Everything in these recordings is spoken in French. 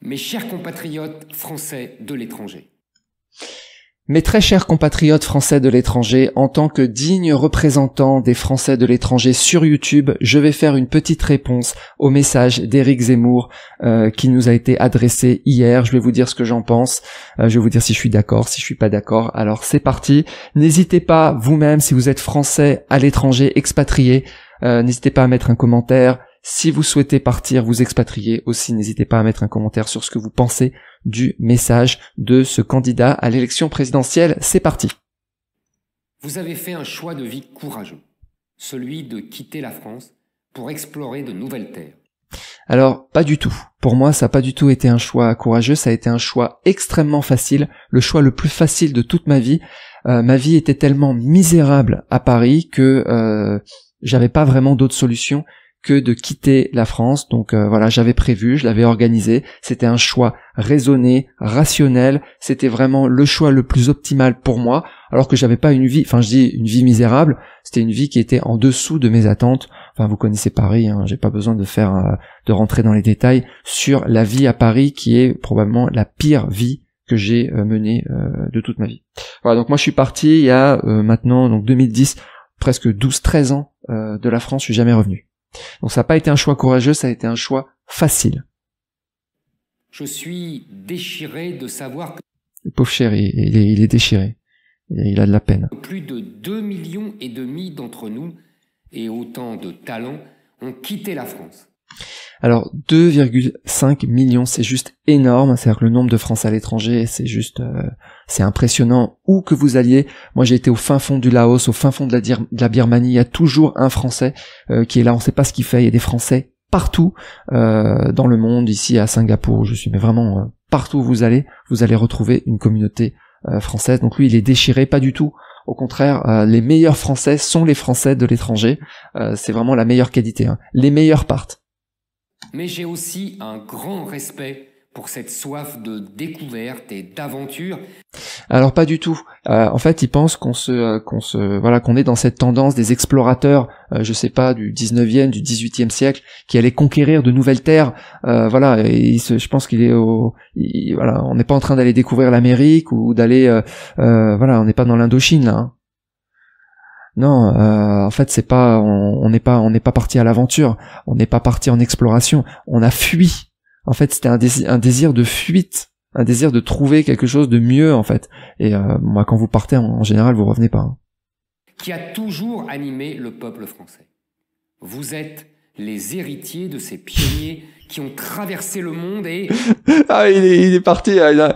mes chers compatriotes français de l'étranger. Mes très chers compatriotes français de l'étranger, en tant que digne représentant des Français de l'étranger sur YouTube, je vais faire une petite réponse au message d'Éric Zemmour euh, qui nous a été adressé hier. Je vais vous dire ce que j'en pense, euh, je vais vous dire si je suis d'accord, si je suis pas d'accord. Alors c'est parti. N'hésitez pas vous-même, si vous êtes français à l'étranger, expatrié, euh, n'hésitez pas à mettre un commentaire, si vous souhaitez partir, vous expatrier aussi, n'hésitez pas à mettre un commentaire sur ce que vous pensez du message de ce candidat à l'élection présidentielle. C'est parti. Vous avez fait un choix de vie courageux, celui de quitter la France pour explorer de nouvelles terres. Alors, pas du tout. Pour moi, ça n'a pas du tout été un choix courageux, ça a été un choix extrêmement facile, le choix le plus facile de toute ma vie. Euh, ma vie était tellement misérable à Paris que euh, j'avais pas vraiment d'autre solution que de quitter la France. Donc euh, voilà, j'avais prévu, je l'avais organisé. C'était un choix raisonné, rationnel. C'était vraiment le choix le plus optimal pour moi, alors que j'avais pas une vie, enfin je dis une vie misérable. C'était une vie qui était en dessous de mes attentes. Enfin, vous connaissez Paris. Hein, J'ai pas besoin de faire, euh, de rentrer dans les détails sur la vie à Paris, qui est probablement la pire vie que j'ai euh, menée de toute ma vie. Voilà, donc moi je suis parti il y a maintenant donc 2010, presque 12-13 ans de la France, je suis jamais revenu. Donc ça n'a pas été un choix courageux, ça a été un choix facile. Je suis déchiré de savoir que... Le pauvre chéri, il est, il est déchiré. Il a de la peine. Plus de 2 millions et demi d'entre nous, et autant de talents, ont quitté la France. Alors 2,5 millions, c'est juste énorme, c'est-à-dire que le nombre de Français à l'étranger, c'est juste, euh, c'est impressionnant où que vous alliez. Moi j'ai été au fin fond du Laos, au fin fond de la, Birmanie, il y a toujours un Français euh, qui est là, on ne sait pas ce qu'il fait, il y a des Français partout euh, dans le monde, ici à Singapour, je suis, mais vraiment partout où vous allez, vous allez retrouver une communauté française. Donc lui il est déchiré, pas du tout. Au contraire, les meilleurs Français sont les Français de l'étranger. c'est vraiment la meilleure qualité. Hein. Les meilleurs partent. Mais j'ai aussi un grand respect pour cette soif de découverte et d'aventure. Alors pas du tout. Euh, en fait, il pense qu'on se, euh, qu'on se, voilà, qu'on est dans cette tendance des explorateurs, euh, je sais pas, du 19e, du 18e siècle, qui allaient conquérir de nouvelles terres. Euh, voilà, et je pense qu'il est voilà, on n'est pas en train d'aller découvrir l'Amérique ou d'aller, voilà, on n'est pas dans l'Indochine là. Hein. Non, euh, en fait, c'est pas, on n'est pas, on n'est pas parti à l'aventure, on n'est pas parti en exploration, on a fui. En fait, c'était un, désir, un désir de fuite, un désir de trouver quelque chose de mieux, en fait. Et euh, moi, quand vous partez, en, général, vous revenez pas. Hein. Qui a toujours animé le peuple français. Vous êtes les héritiers de ces pionniers qui ont traversé le monde et ah il est, parti ah,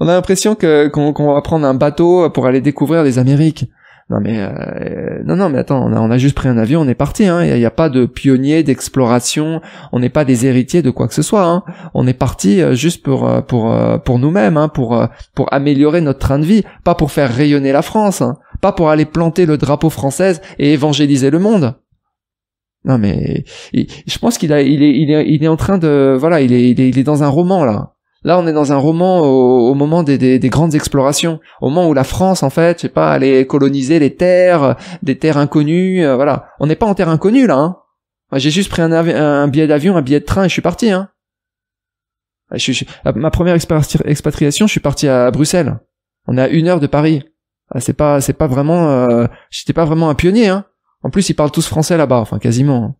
on a l'impression que qu'on va prendre un bateau pour aller découvrir les Amériques non mais euh, euh, non non mais attends, on a, on a, juste pris un avion, on est parti. Hein. Il n'y a, pas de pionniers d'exploration, on n'est pas des héritiers de quoi que ce soit. Hein, on est parti euh, juste pour pour pour nous-mêmes, hein, pour pour améliorer notre train de vie, pas pour faire rayonner la France, hein. pas pour aller planter le drapeau français et évangéliser le monde. Non mais je pense qu'il a il est, il est il est en train de voilà il est, il est dans un roman là. Là, on est dans un roman au, moment des, grandes explorations, au moment où la France, en fait, je sais pas, allait coloniser les terres, des terres inconnues, euh, voilà. On n'est pas en terre inconnue, là, hein. J'ai juste pris un, billet d'avion, un billet de train et je suis parti, hein. Ah, ma première expatriation, je suis parti à Bruxelles. On est à une heure de Paris. Ah, c'est pas, c'est pas vraiment, euh, j'étais pas vraiment un pionnier, hein. En plus, ils parlent tous français là-bas, enfin, quasiment.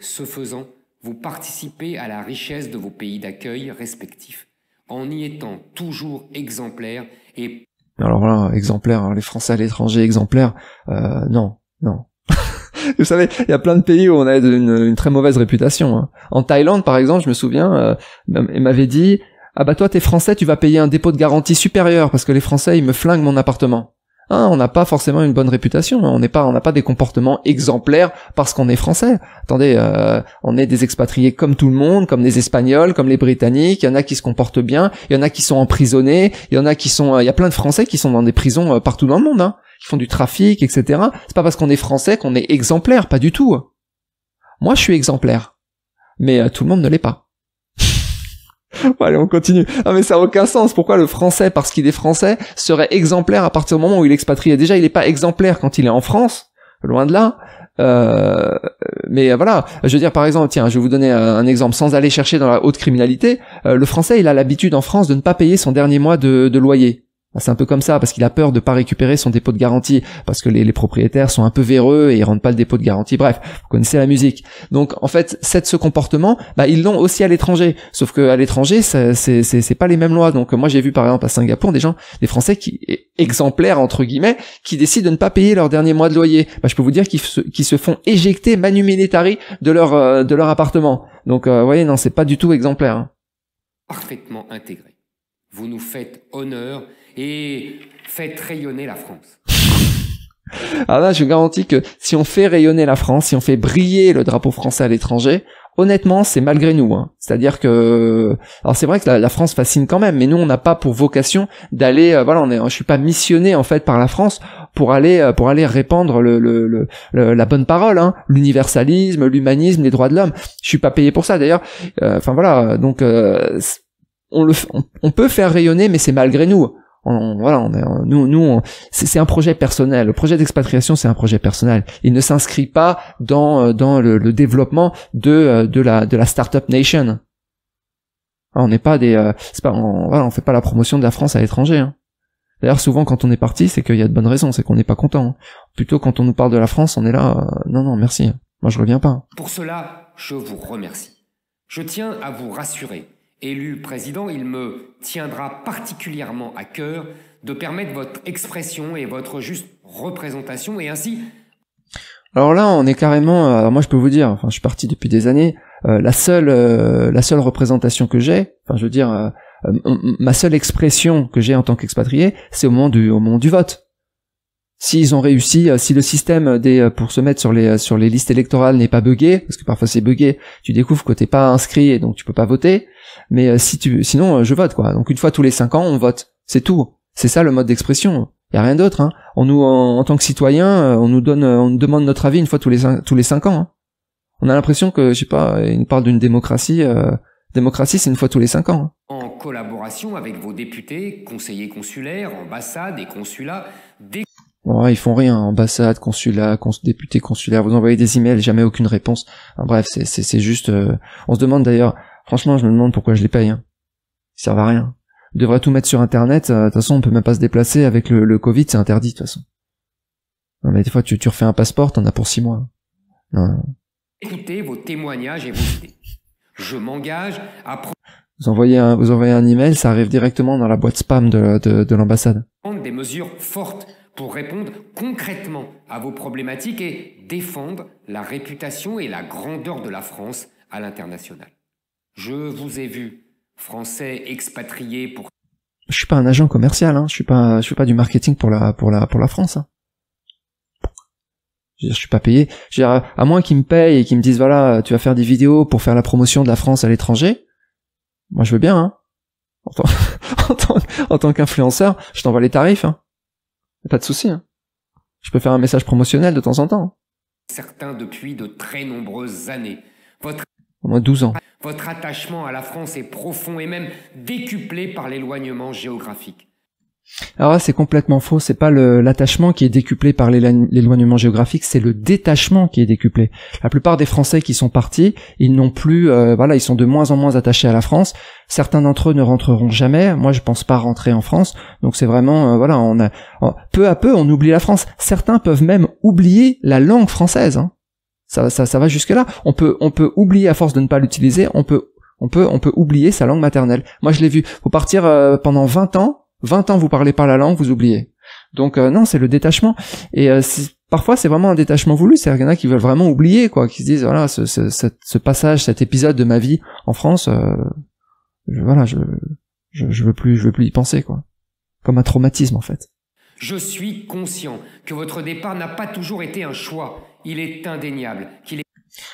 Ce hein. faisant, vous participez à la richesse de vos pays d'accueil respectifs, en y étant toujours exemplaires et... Alors là, exemplaire, hein, les Français à l'étranger exemplaires, euh, non, non. Vous savez, il y a plein de pays où on a une, très mauvaise réputation. Hein. En Thaïlande, par exemple, je me souviens, elle euh, m'avait dit, ah bah toi t'es français, tu vas payer un dépôt de garantie supérieur parce que les français ils me flinguent mon appartement. Ah, on n'a pas forcément une bonne réputation. Hein. on n'est pas, on n'a pas des comportements exemplaires parce qu'on est français. Attendez, euh, on est des expatriés comme tout le monde, comme les Espagnols, comme les Britanniques. Il y en a qui se comportent bien, il y en a qui sont emprisonnés, il y en a qui sont, euh, il y a plein de Français qui sont dans des prisons euh, partout dans le monde, hein, qui font du trafic, etc. C'est pas parce qu'on est français qu'on est exemplaire, pas du tout. Moi, je suis exemplaire, mais tout le monde ne l'est pas allez, on continue. Ah mais ça n'a aucun sens. Pourquoi le français, parce qu'il est français, serait exemplaire à partir du moment où il expatrie. Déjà, il n'est pas exemplaire quand il est en France, loin de là. Euh, mais voilà, je veux dire par exemple, tiens, je vais vous donner un, exemple sans aller chercher dans la haute criminalité. Euh, le français, il a l'habitude en France de ne pas payer son dernier mois de loyer. Bah, c'est un peu comme ça, parce qu'il a peur de pas récupérer son dépôt de garantie, parce que les, les, propriétaires sont un peu véreux et ils rendent pas le dépôt de garantie. Bref, vous connaissez la musique. Donc en fait, cette, ce comportement, bah, ils l'ont aussi à l'étranger. Sauf que à l'étranger, c'est pas les mêmes lois. Donc moi j'ai vu par exemple à Singapour des gens, des Français qui e, exemplaires entre guillemets, qui décident de ne pas payer leur dernier mois de loyer. Bah, je peux vous dire qu'ils se, se, font éjecter manu militari de leur euh, de leur appartement. Donc euh, vous voyez, non, c'est pas du tout exemplaire. Hein. Parfaitement intégré. Vous nous faites honneur et faites rayonner la France. Alors ah là, je garantis que si on fait rayonner la France, si on fait briller le drapeau français à l'étranger, honnêtement, c'est malgré nous. Hein. C'est-à-dire que, alors c'est vrai que la, France fascine quand même, mais nous, on n'a pas pour vocation d'aller, euh, voilà, on est, je suis pas missionné en fait par la France pour aller euh, pour aller répandre le, le, la bonne parole, hein. l'universalisme, l'humanisme, les droits de l'homme. Je suis pas payé pour ça d'ailleurs. Euh, enfin voilà, donc on, le, on peut faire rayonner, mais c'est malgré nous on, voilà, on est, nous, nous, c'est un projet personnel. Le projet d'expatriation, c'est un projet personnel. Il ne s'inscrit pas dans euh, dans le, développement de euh, de la de la startup nation. Ah, on n'est pas des, euh, pas, on, voilà, on fait pas la promotion de la France à l'étranger. Hein. D'ailleurs, souvent quand on est parti, c'est qu'il y a de bonnes raisons, c'est qu'on n'est pas content. Hein. Plutôt quand on nous parle de la France, on est là, euh, non, non, merci. Moi, je reviens pas. Pour cela, je vous remercie. Je tiens à vous rassurer. Élu président, il me tiendra particulièrement à cœur de permettre votre expression et votre juste représentation et ainsi. Alors là, on est carrément. Euh, moi, je peux vous dire, enfin, je suis parti depuis des années. Euh, la seule, euh, la seule représentation que j'ai, enfin, je veux dire, ma seule expression que j'ai en tant qu'expatrié, c'est au moment du, au moment du vote s'ils ont réussi, euh, si le système des euh, pour se mettre sur les euh, sur les listes électorales n'est pas buggé, parce que parfois c'est buggé, tu découvres que t'es pas inscrit et donc tu peux pas voter. Mais si tu, sinon je vote quoi. Donc une fois tous les cinq ans on vote, c'est tout. C'est ça le mode d'expression. Il y a rien d'autre. Hein. On nous en, tant que citoyen, on nous donne, on nous demande notre avis une fois tous les tous les cinq ans. Hein. On a l'impression que je sais pas, ils nous parlent d'une démocratie. démocratie, c'est une fois tous les cinq ans. Hein. En collaboration avec vos députés, conseillers consulaires, ambassades et consulats, des ils font rien, ambassade, consulat, député consulaire, vous envoyez des emails, jamais aucune réponse. bref, c'est juste... Euh, on se demande d'ailleurs, franchement je me demande pourquoi je les paye. Hein. Ils servent à rien. Ils devraient tout mettre sur Internet, euh, de toute façon on peut même pas se déplacer avec le, le Covid, c'est interdit de toute façon. Non mais des fois tu, refais un passeport, t'en as pour six mois. Hein. Non, Écoutez vos témoignages et vos Je m'engage à... Vous envoyez, un, vous envoyez un email, ça arrive directement dans la boîte spam de, de, de l'ambassade. des mesures fortes pour répondre concrètement à vos problématiques et défendre la réputation et la grandeur de la France à l'international. Je vous ai vu, Français expatrié pour... Je suis pas un agent commercial, hein. je suis pas, je suis pas du marketing pour la, pour la, pour la France. Hein. Je, suis pas payé. Je à moins qu'ils me payent et qu'ils me disent voilà, tu vas faire des vidéos pour faire la promotion de la France à l'étranger, moi je veux bien. Hein. En tant, qu'influenceur, je t'envoie les tarifs. Hein. Pas de souci. Hein. Je peux faire un message promotionnel de temps en temps. Certains depuis de très nombreuses années. Votre... Au moins 12 ans. Votre attachement à la France est profond et même décuplé par l'éloignement géographique. Alors c'est complètement faux. C'est pas l'attachement qui est décuplé par l'éloignement géographique, c'est le détachement qui est décuplé. La plupart des Français qui sont partis, ils n'ont plus, euh, voilà, ils sont de moins en moins attachés à la France. Certains d'entre eux ne rentreront jamais. Moi, je pense pas rentrer en France. Donc c'est vraiment, euh, voilà, on a, peu à peu, on oublie la France. Certains peuvent même oublier la langue française. Hein. Ça, ça, ça va jusque là. On peut, on peut oublier à force de ne pas l'utiliser. On peut, on peut, on peut oublier sa langue maternelle. Moi, je l'ai vu. Faut partir euh, pendant 20 ans 20 ans vous parlez pas la langue, vous oubliez. Donc euh, non, c'est le détachement. Et euh, parfois c'est vraiment un détachement voulu. C'est qu'il y en a qui veulent vraiment oublier, quoi, qui se disent voilà, ce, ce, passage, cet épisode de ma vie en France, euh, voilà, je, je veux plus, je veux plus y penser, quoi, comme un traumatisme en fait. Je suis conscient que votre départ n'a pas toujours été un choix. Il est indéniable qu'il est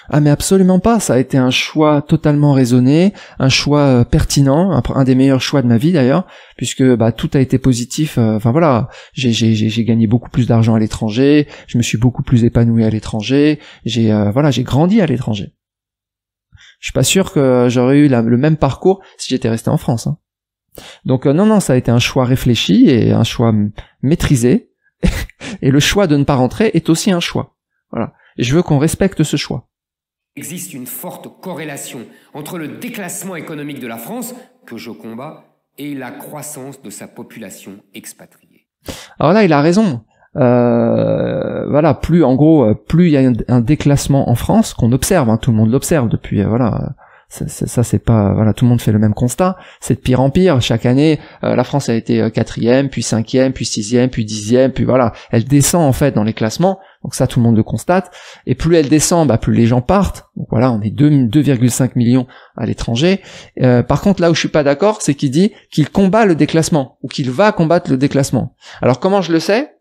ah mais absolument pas, ça a été un choix totalement raisonné, un choix euh, pertinent, un, des meilleurs choix de ma vie d'ailleurs, puisque bah, tout a été positif, euh, enfin voilà, j'ai, j'ai, gagné beaucoup plus d'argent à l'étranger, je me suis beaucoup plus épanoui à l'étranger, j'ai euh, voilà, j'ai grandi à l'étranger. Je suis pas sûr que j'aurais eu le même parcours si j'étais resté en France. Hein. Donc non, non, ça a été un choix réfléchi et un choix maîtrisé, et le choix de ne pas rentrer est aussi un choix. Voilà je veux qu'on respecte ce choix. Il existe une forte corrélation entre le déclassement économique de la France, que je combats, et la croissance de sa population expatriée. Alors là, il a raison. Euh, voilà, plus en gros, euh, plus il y a un déclassement en France qu'on observe, hein, tout le monde l'observe depuis euh, voilà ça, c'est pas voilà tout le monde fait le même constat c'est de pire en pire chaque année euh, la France a été euh, quatrième puis cinquième puis sixième puis dixième puis voilà elle descend en fait dans les classements donc ça tout le monde le constate et plus elle descend bah plus les gens partent donc voilà on est 2,5 millions à l'étranger euh, par contre là où je suis pas d'accord c'est qu'il dit qu'il combat le déclassement ou qu'il va combattre le déclassement alors comment je le sais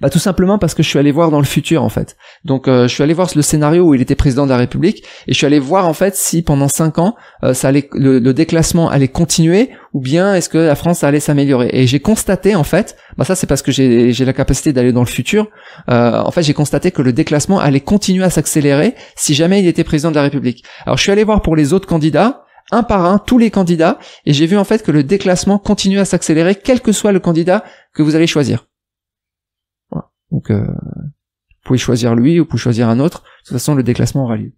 bah tout simplement parce que je suis allé voir dans le futur en fait. Donc euh, je suis allé voir le scénario où il était président de la République et je suis allé voir en fait si pendant cinq ans euh, ça allait le, déclassement allait continuer ou bien est-ce que la France allait s'améliorer. Et j'ai constaté en fait, bah ça c'est parce que j'ai la capacité d'aller dans le futur. Euh, en fait j'ai constaté que le déclassement allait continuer à s'accélérer si jamais il était président de la République. Alors je suis allé voir pour les autres candidats un par un tous les candidats et j'ai vu en fait que le déclassement continue à s'accélérer quel que soit le candidat que vous allez choisir. Donc, euh, vous pouvez choisir lui, ou vous pouvez choisir un autre. De toute façon, le déclassement aura lieu.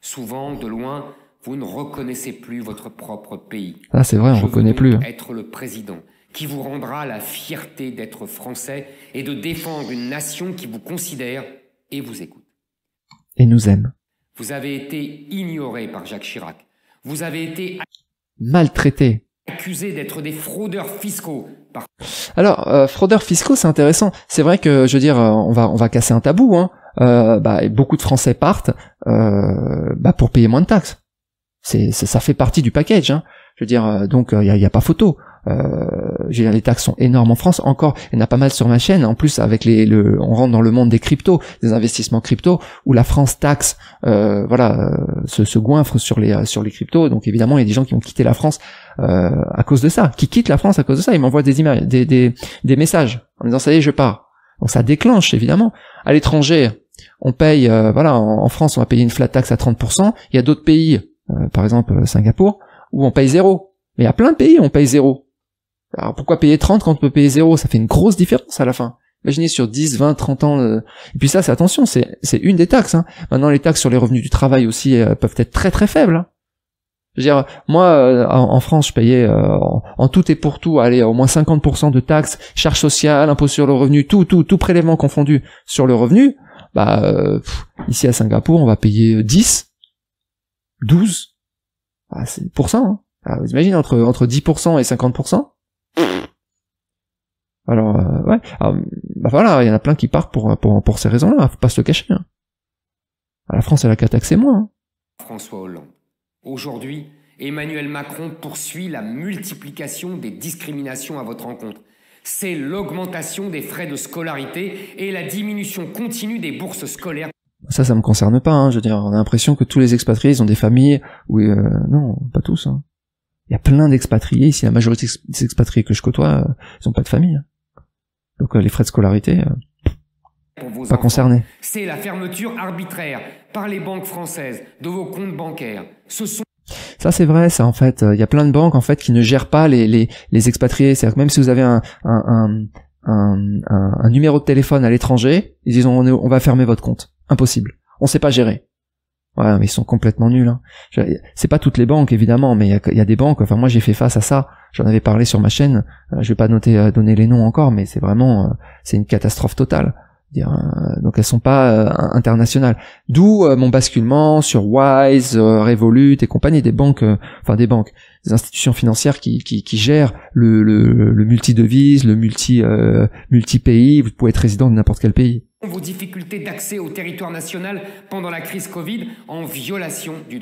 Souvent, de loin, vous ne reconnaissez plus votre propre pays. Ah, c'est vrai, on ne reconnaît plus. Hein. Être le président qui vous rendra la fierté d'être français et de défendre une nation qui vous considère et vous écoute. Et nous aime. Vous avez été ignoré par Jacques Chirac. Vous avez été maltraité accusés d'être des fraudeurs fiscaux. Alors, euh, fraudeurs fiscaux, c'est intéressant. C'est vrai que, je veux dire, euh, on va, on va casser un tabou. Hein. Euh, bah, beaucoup de Français partent bah, pour payer moins de taxes. C'est, ça, fait partie du package. Hein. Je veux dire, donc il n'y a, pas photo. Euh, les taxes sont énormes en France. Encore, il y en a pas mal sur ma chaîne. En plus, avec les, le, on rentre dans le monde des cryptos, des investissements crypto, où la France taxe, euh, voilà, se, euh, se goinfre sur les sur les cryptos. Donc évidemment, il y a des gens qui ont quitté la France à cause de ça, qui quittent la France à cause de ça. Ils m'envoient des images, des, des, messages en disant ça y est, je pars. Donc ça déclenche évidemment. À l'étranger, on paye, voilà, en, France on va payer une flat tax à 30%. Il y a d'autres pays, par exemple Singapour, où on paye zéro. Mais il y a plein de pays où on paye zéro. Alors pourquoi payer 30 quand on peut payer 0 Ça fait une grosse différence à la fin. Imaginez sur 10, 20, 30 ans. Euh. Et puis ça, c'est attention, c'est une des taxes. Hein. Maintenant, les taxes sur les revenus du travail aussi euh, peuvent être très très faibles. Hein. Je veux dire, moi, euh, en, France, je payais en, tout et pour tout, allez, au moins 50% de taxes, charges sociales, impôts sur le revenu, tout, tout, tout prélèvement confondu sur le revenu. Bah, ici à Singapour, on va payer 10, 12, bah, c'est pour cent. Hein. Ah, vous imaginez, entre, entre 10% et 50%. Alors, euh, ouais. bah voilà, il y en a plein qui partent pour, pour, ces raisons-là, faut pas se le cacher. Hein. Ah, la France, elle a qu'à taxer moins. Hein. François Hollande. Aujourd'hui, Emmanuel Macron poursuit la multiplication des discriminations à votre encontre. C'est l'augmentation des frais de scolarité et la diminution continue des bourses scolaires. Ça, ça me concerne pas. Hein. Je veux dire, on a l'impression que tous les expatriés, ils ont des familles. Oui, euh, non, pas tous. Il y a plein d'expatriés ici. La majorité des expatriés que je côtoie, euh, ils n'ont pas de famille. Donc euh, les frais de scolarité, euh, pas concernés. C'est la fermeture arbitraire par les banques françaises de vos comptes bancaires. Ce sont ça c'est vrai, ça en fait, euh, il y a plein de banques en fait qui ne gèrent pas les, les, les expatriés. cest à même si vous avez un, un, un, un numéro de téléphone à l'étranger, ils disent on, on va fermer votre compte. Impossible. On sait pas gérer. Ouais, mais ils sont complètement nuls. Hein. C'est pas toutes les banques évidemment, mais il y, a, des banques. Enfin, moi j'ai fait face à ça. J'en avais parlé sur ma chaîne. Euh, je vais pas noter, euh, donner les noms encore, mais c'est vraiment, euh, c'est une catastrophe totale. Dire, euh, donc elles sont pas euh, internationales. D'où euh, mon basculement sur Wise, Revolut et compagnie, des banques, enfin des banques, des institutions financières qui, qui, gèrent le, le, le multi-devise, le multi, multi pays. Vous pouvez être résident de n'importe quel pays. Vos difficultés d'accès au territoire national pendant la crise Covid en violation du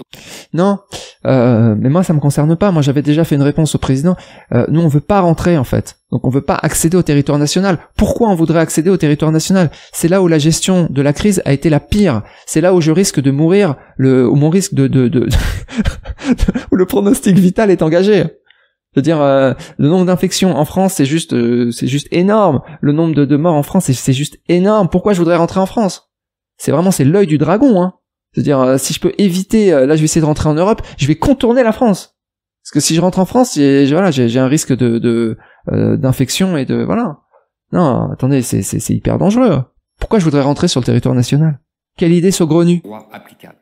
Non, euh, mais moi ça me concerne pas. Moi j'avais déjà fait une réponse au président. Euh, nous on veut pas rentrer en fait, donc on veut pas accéder au territoire national. Pourquoi on voudrait accéder au territoire national C'est là où la gestion de la crise a été la pire. C'est là où je risque de mourir, le, où mon risque de, de, de où le pronostic vital est engagé. C'est-à-dire euh, le nombre d'infections en France c'est juste c'est juste énorme. Le nombre de, de morts en France c'est juste énorme. Pourquoi je voudrais rentrer en France C'est vraiment c'est l'œil du dragon. Hein. C'est-à-dire, euh, si je peux éviter, euh, là, je vais essayer de rentrer en Europe, je vais contourner la France. Parce que si je rentre en France, j'ai, voilà, j'ai, un risque de, de euh, d'infection et de voilà. Non, attendez, c'est, c'est, hyper dangereux. Pourquoi je voudrais rentrer sur le territoire national Quelle idée saugrenue applicable.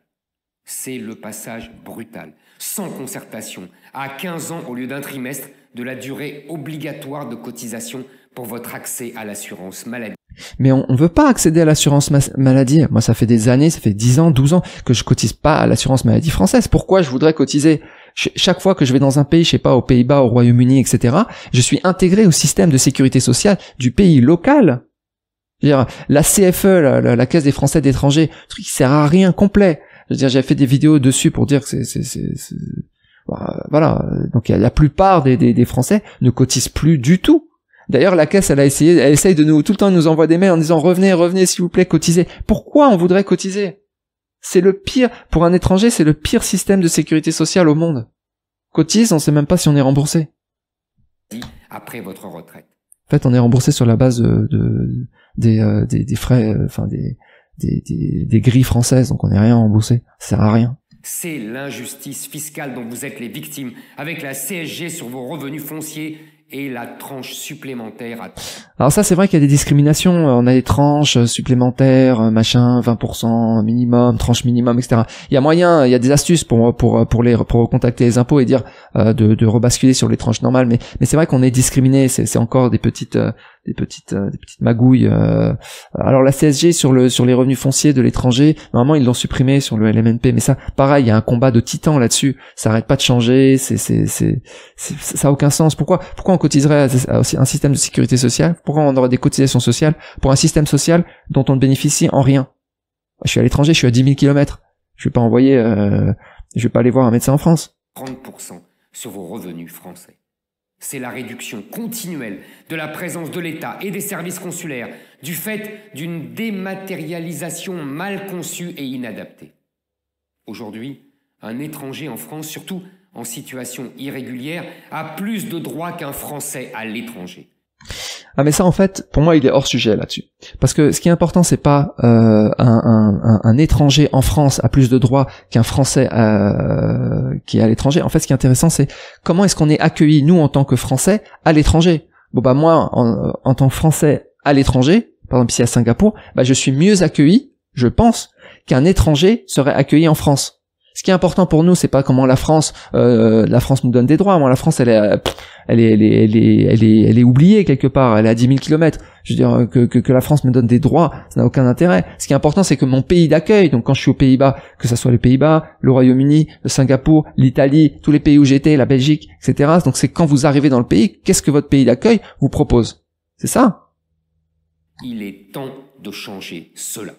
C'est le passage brutal, sans concertation, à 15 ans au lieu d'un trimestre, de la durée obligatoire de cotisation pour votre accès à l'assurance maladie. Mais on ne veut pas accéder à l'assurance maladie. Moi, ça fait des années, ça fait 10 ans, 12 ans que je cotise pas à l'assurance maladie française. Pourquoi je voudrais cotiser Chaque fois que je vais dans un pays, je sais pas, aux Pays-Bas, au Royaume-Uni, etc., je suis intégré au système de sécurité sociale du pays local. -dire, la CFE, la, Caisse des Français d'étrangers, truc qui sert à rien complet. Je veux dire, j'ai fait des vidéos dessus pour dire que c'est voilà. Euh, euh, donc la plupart des, Français ne cotisent plus du tout. D'ailleurs, la caisse, elle a essayé, elle essaye de nous tout le temps, elle nous envoie des mails en disant revenez, revenez, s'il vous plaît, cotisez. Pourquoi on voudrait cotiser C'est le pire pour un étranger, c'est le pire système de sécurité sociale au monde. Cotise, on sait même pas si on est remboursé. Après votre retraite. En fait, on est remboursé sur la base euh, de, des, frais, enfin des, des, grilles françaises, donc on n'est rien remboursé. Ça sert à rien. C'est l'injustice fiscale dont vous êtes les victimes, avec la CSG sur vos revenus fonciers et la tranche supplémentaire Alors ça, c'est vrai qu'il y a des discriminations. Euh, on a des tranches euh, supplémentaires, euh, machin, 20% minimum, tranche minimum, etc. Il y a moyen, il y a des astuces pour pour pour les pour contacter les impôts et dire de, de rebasculer sur les tranches normales. Mais mais c'est vrai qu'on est discriminé. C'est encore des petites des petites euh, des petites magouilles. Euh. Alors la CSG sur le sur les revenus fonciers de l'étranger, normalement ils l'ont supprimé sur le LMNP, mais ça pareil, il y a un combat de titans là-dessus. Ça arrête pas de changer, c'est c'est c'est ça a aucun sens. Pourquoi pourquoi on cotiserait un système de sécurité sociale Pourquoi on aurait des cotisations sociales pour un système social dont on ne bénéficie en rien Je suis à l'étranger, je suis à 10 000 km, Je vais pas envoyer, euh, je vais pas aller voir un médecin en France. 30% sur vos revenus français c'est la réduction continuelle de la présence de l'État et des services consulaires du fait d'une dématérialisation mal conçue et inadaptée. Aujourd'hui, un étranger en France, surtout en situation irrégulière, a plus de droits qu'un Français à l'étranger. Ah mais ça en fait, pour moi, il est hors sujet là-dessus. Parce que ce qui est important, c'est pas euh, un, étranger en France a plus de droits qu'un Français euh, qui est à l'étranger. En fait, ce qui est intéressant, c'est comment est-ce qu'on est accueilli nous en tant que Français à l'étranger. Bon bah moi, en, en tant que Français à l'étranger, par exemple ici à Singapour, bah je suis mieux accueilli, je pense, qu'un étranger serait accueilli en France ce qui est important pour nous, c'est pas comment la France, euh, la France nous donne des droits. Moi, la France, elle est, elle est, elle est, elle est, elle est, oubliée quelque part. Elle est à 10 000 kilomètres. Je veux dire que, que, que, la France me donne des droits, ça n'a aucun intérêt. Ce qui est important, c'est que mon pays d'accueil, donc quand je suis aux Pays-Bas, que ça soit les Pays-Bas, le Royaume-Uni, le Singapour, l'Italie, tous les pays où j'étais, la Belgique, etc. Donc c'est quand vous arrivez dans le pays, qu'est-ce que votre pays d'accueil vous propose C'est ça. Il est temps de changer cela.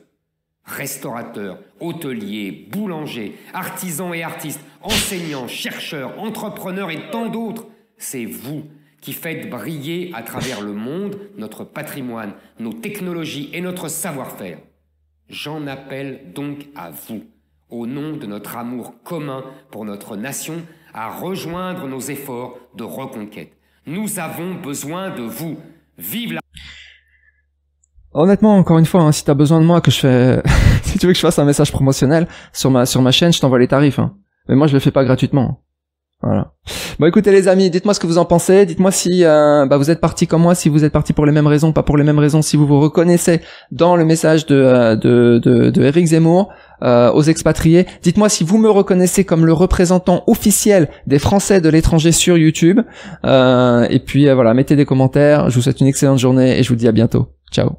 Restaurateurs, hôteliers, boulangers, artisans et artistes, enseignants, chercheurs, entrepreneurs et tant d'autres, c'est vous qui faites briller à travers le monde notre patrimoine, nos technologies et notre savoir-faire. J'en appelle donc à vous, au nom de notre amour commun pour notre nation, à rejoindre nos efforts de reconquête. Nous avons besoin de vous. Vive la... Honnêtement, encore une fois, si hein, si t'as besoin de moi, que je fais, si tu veux que je fasse un message promotionnel sur ma sur ma chaîne, je t'envoie les tarifs. Hein. Mais moi, je le fais pas gratuitement. Voilà. Bon, écoutez les amis, dites-moi ce que vous en pensez. Dites-moi si euh, bah, vous êtes parti comme moi, si vous êtes parti pour les mêmes raisons, pas pour les mêmes raisons. Si vous vous reconnaissez dans le message de euh, de, de, Eric Zemmour euh, aux expatriés, dites-moi si vous me reconnaissez comme le représentant officiel des Français de l'étranger sur YouTube. et puis voilà, mettez des commentaires. Je vous souhaite une excellente journée et je vous dis à bientôt. Ciao.